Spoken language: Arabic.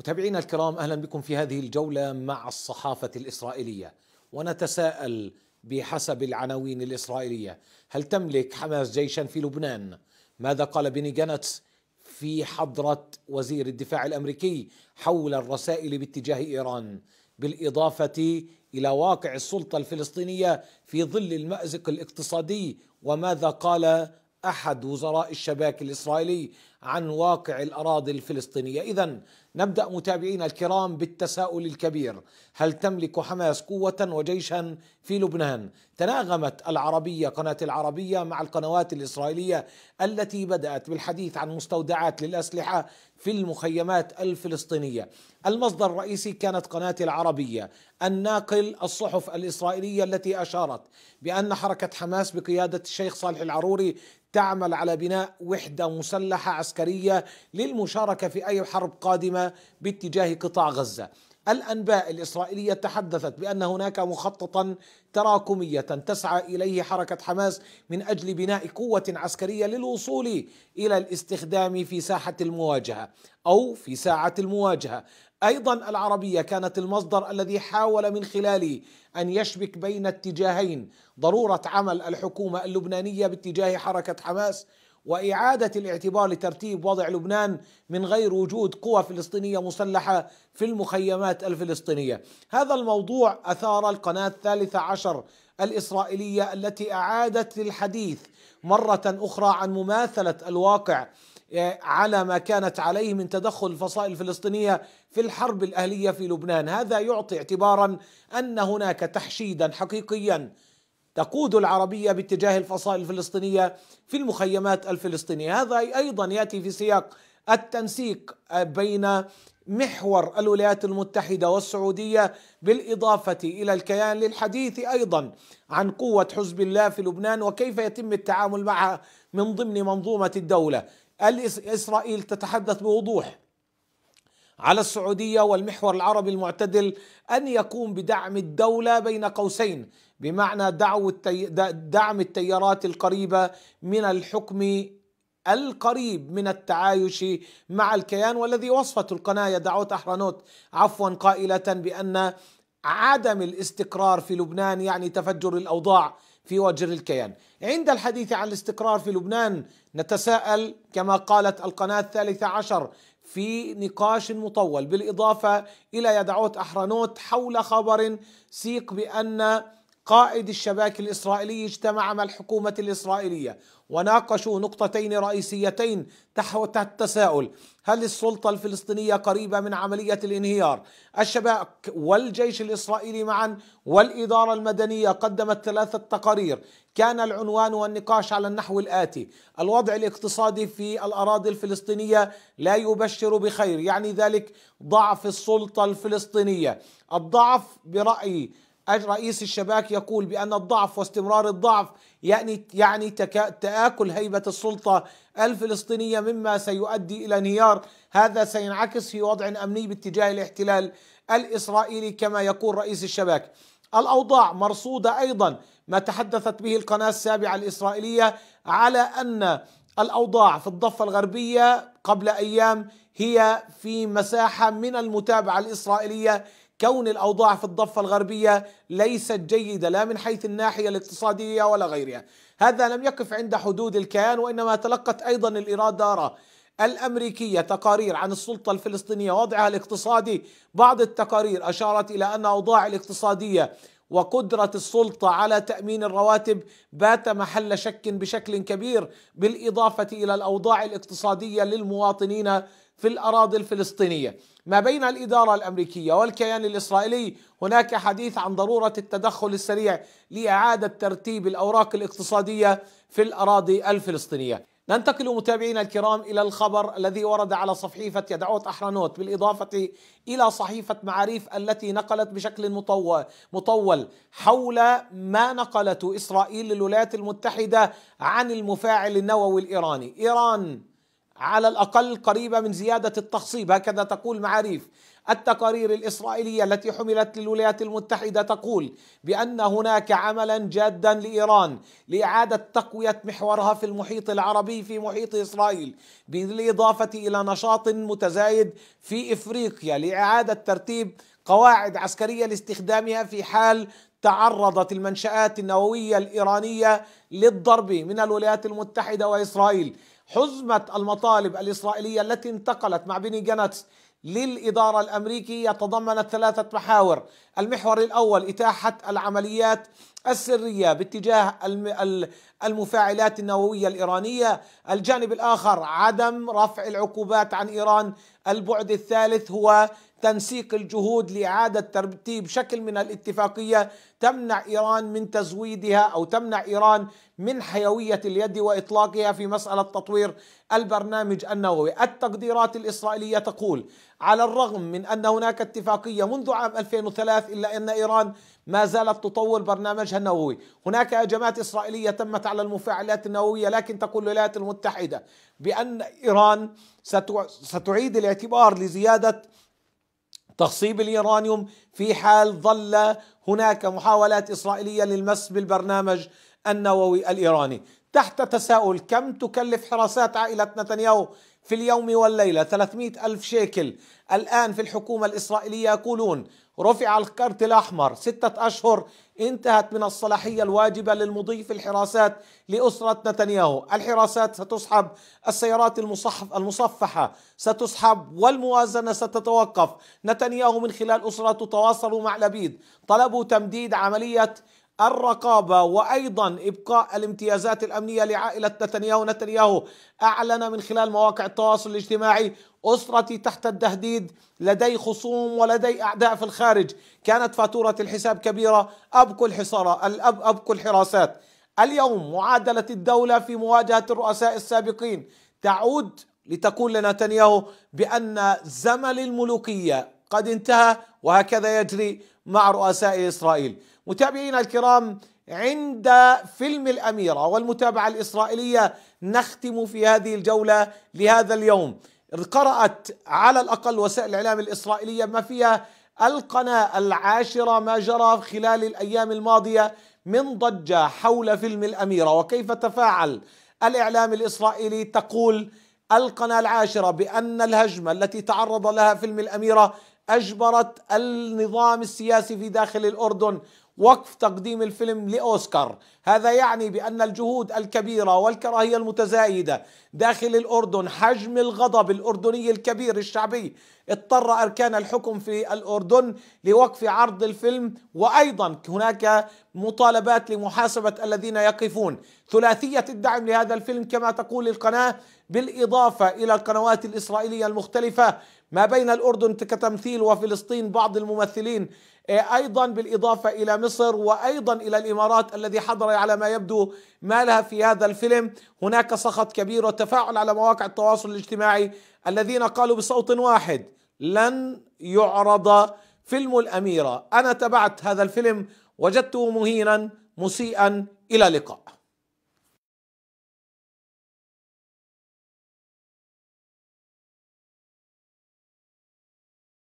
متابعينا الكرام اهلا بكم في هذه الجوله مع الصحافه الاسرائيليه ونتساءل بحسب العناوين الاسرائيليه هل تملك حماس جيشا في لبنان؟ ماذا قال بيني جانتس في حضره وزير الدفاع الامريكي حول الرسائل باتجاه ايران؟ بالاضافه الى واقع السلطه الفلسطينيه في ظل المازق الاقتصادي وماذا قال احد وزراء الشباك الاسرائيلي عن واقع الاراضي الفلسطينيه، اذا نبدا متابعينا الكرام بالتساؤل الكبير، هل تملك حماس قوه وجيشا في لبنان؟ تناغمت العربيه قناه العربيه مع القنوات الاسرائيليه التي بدات بالحديث عن مستودعات للاسلحه في المخيمات الفلسطينيه. المصدر الرئيسي كانت قناه العربيه، الناقل الصحف الاسرائيليه التي اشارت بان حركه حماس بقياده الشيخ صالح العروري تعمل على بناء وحده مسلحه العسكرية للمشاركة في أي حرب قادمة باتجاه قطاع غزة الأنباء الإسرائيلية تحدثت بأن هناك مخططا تراكمية تسعى إليه حركة حماس من أجل بناء قوة عسكرية للوصول إلى الاستخدام في ساحة المواجهة أو في ساعة المواجهة ايضا العربيه كانت المصدر الذي حاول من خلاله ان يشبك بين اتجاهين ضروره عمل الحكومه اللبنانيه باتجاه حركه حماس واعاده الاعتبار لترتيب وضع لبنان من غير وجود قوى فلسطينيه مسلحه في المخيمات الفلسطينيه. هذا الموضوع اثار القناه الثالثه عشر الاسرائيليه التي اعادت للحديث مره اخرى عن مماثله الواقع آه، على ما كانت عليه من تدخل الفصائل الفلسطينيه في الحرب الاهليه في لبنان، هذا يعطي اعتبارا ان هناك تحشيدا حقيقيا تقود العربية باتجاه الفصائل الفلسطينية في المخيمات الفلسطينية هذا أيضا يأتي في سياق التنسيق بين محور الولايات المتحدة والسعودية بالإضافة إلى الكيان للحديث أيضا عن قوة حزب الله في لبنان وكيف يتم التعامل معها من ضمن منظومة الدولة إسرائيل تتحدث بوضوح على السعودية والمحور العربي المعتدل أن يقوم بدعم الدولة بين قوسين بمعنى دعم التيارات القريبة من الحكم القريب من التعايش مع الكيان والذي وصفته القناة يا دعوت أحرانوت عفوا قائلة بأن عدم الاستقرار في لبنان يعني تفجر الأوضاع في وجه الكيان عند الحديث عن الاستقرار في لبنان نتساءل كما قالت القناة الثالثة عشر في نقاش مطول بالإضافة إلى يدعوت احرانوت حول خبر سيق بأن قائد الشباك الإسرائيلي اجتمع مع الحكومة الإسرائيلية وناقشوا نقطتين رئيسيتين تحت التساؤل هل السلطة الفلسطينية قريبة من عملية الانهيار الشباك والجيش الإسرائيلي معا والإدارة المدنية قدمت ثلاثة تقارير كان العنوان والنقاش على النحو الآتي الوضع الاقتصادي في الأراضي الفلسطينية لا يبشر بخير يعني ذلك ضعف السلطة الفلسطينية الضعف برأيي رئيس الشباك يقول بأن الضعف واستمرار الضعف يعني يعني تآكل هيبة السلطة الفلسطينية مما سيؤدي إلى انهيار هذا سينعكس في وضع أمني باتجاه الاحتلال الإسرائيلي كما يقول رئيس الشباك الأوضاع مرصودة أيضا ما تحدثت به القناة السابعة الإسرائيلية على أن الأوضاع في الضفة الغربية قبل أيام هي في مساحة من المتابعة الإسرائيلية كون الاوضاع في الضفه الغربيه ليست جيده لا من حيث الناحيه الاقتصاديه ولا غيرها. هذا لم يقف عند حدود الكيان وانما تلقت ايضا الاداره الامريكيه تقارير عن السلطه الفلسطينيه وضعها الاقتصادي، بعض التقارير اشارت الى ان اوضاع الاقتصاديه وقدرة السلطة على تأمين الرواتب بات محل شك بشكل كبير بالإضافة إلى الأوضاع الاقتصادية للمواطنين في الأراضي الفلسطينية ما بين الإدارة الأمريكية والكيان الإسرائيلي هناك حديث عن ضرورة التدخل السريع لإعادة ترتيب الأوراق الاقتصادية في الأراضي الفلسطينية ننتقل متابعينا الكرام الى الخبر الذي ورد على صحيفه يدعوت احرانوت بالاضافه الى صحيفه معاريف التي نقلت بشكل مطول حول ما نقلته اسرائيل للولايات المتحده عن المفاعل النووي الايراني، ايران على الأقل قريبة من زيادة التخصيب هكذا تقول معاريف التقارير الإسرائيلية التي حملت للولايات المتحدة تقول بأن هناك عملا جادا لإيران لإعادة تقوية محورها في المحيط العربي في محيط إسرائيل بالإضافة إلى نشاط متزايد في إفريقيا لإعادة ترتيب قواعد عسكرية لاستخدامها في حال تعرضت المنشآت النووية الإيرانية للضرب من الولايات المتحدة وإسرائيل حزمة المطالب الإسرائيلية التي انتقلت مع بني جنتس للإدارة الأمريكية تضمنت ثلاثة محاور المحور الأول إتاحة العمليات السرية باتجاه المفاعلات النووية الإيرانية الجانب الآخر عدم رفع العقوبات عن إيران البعد الثالث هو تنسيق الجهود لاعاده ترتيب شكل من الاتفاقيه تمنع ايران من تزويدها او تمنع ايران من حيويه اليد واطلاقها في مساله تطوير البرنامج النووي، التقديرات الاسرائيليه تقول على الرغم من ان هناك اتفاقيه منذ عام 2003 الا ان ايران ما زالت تطور برنامجها النووي، هناك هجمات اسرائيليه تمت على المفاعلات النوويه لكن تقول الولايات المتحده بان ايران ستعيد الاعتبار لزياده تخصيب اليورانيوم في حال ظل هناك محاولات إسرائيلية للمس بالبرنامج النووي الإيراني تحت تساؤل كم تكلف حراسات عائلة نتنياهو في اليوم والليلة 300 ألف شيكل الآن في الحكومة الإسرائيلية يقولون رفع الكارت الأحمر ستة أشهر انتهت من الصلاحية الواجبة للمضي في الحراسات لأسرة نتنياهو الحراسات ستسحب السيارات المصحف المصفحة ستسحب والموازنة ستتوقف نتنياهو من خلال أسرته تواصلوا مع لبيد طلبوا تمديد عملية الرقابة وأيضا إبقاء الامتيازات الأمنية لعائلة نتنياهو نتنياهو أعلن من خلال مواقع التواصل الاجتماعي أسرتي تحت التهديد لدي خصوم ولدي أعداء في الخارج كانت فاتورة الحساب كبيرة أبكو الحصار الأب أبكو الحراسات اليوم معادلة الدولة في مواجهة الرؤساء السابقين تعود لتقول لنتنياهو بأن زمن الملوكية قد انتهى وهكذا يجري مع رؤساء إسرائيل متابعينا الكرام عند فيلم الأميرة والمتابعة الإسرائيلية نختم في هذه الجولة لهذا اليوم قرأت على الأقل وسائل الإعلام الإسرائيلية ما فيها القناة العاشرة ما جرى خلال الأيام الماضية من ضجة حول فيلم الأميرة وكيف تفاعل الإعلام الإسرائيلي تقول القناة العاشرة بأن الهجمة التي تعرض لها فيلم الأميرة أجبرت النظام السياسي في داخل الأردن وقف تقديم الفيلم لأوسكار هذا يعني بأن الجهود الكبيرة والكراهية المتزايدة داخل الأردن حجم الغضب الأردني الكبير الشعبي اضطر أركان الحكم في الأردن لوقف عرض الفيلم وأيضا هناك مطالبات لمحاسبة الذين يقفون ثلاثية الدعم لهذا الفيلم كما تقول القناة بالإضافة إلى القنوات الإسرائيلية المختلفة ما بين الأردن كتمثيل وفلسطين بعض الممثلين إيه، أيضا بالإضافة إلى مصر وأيضا إلى الإمارات الذي حضر على ما يبدو ما لها في هذا الفيلم هناك سخط كبير وتفاعل على مواقع التواصل الاجتماعي الذين قالوا بصوت واحد لن يعرض فيلم الأميرة أنا تبعت هذا الفيلم وجدته مهينا مسيئا إلى لقاء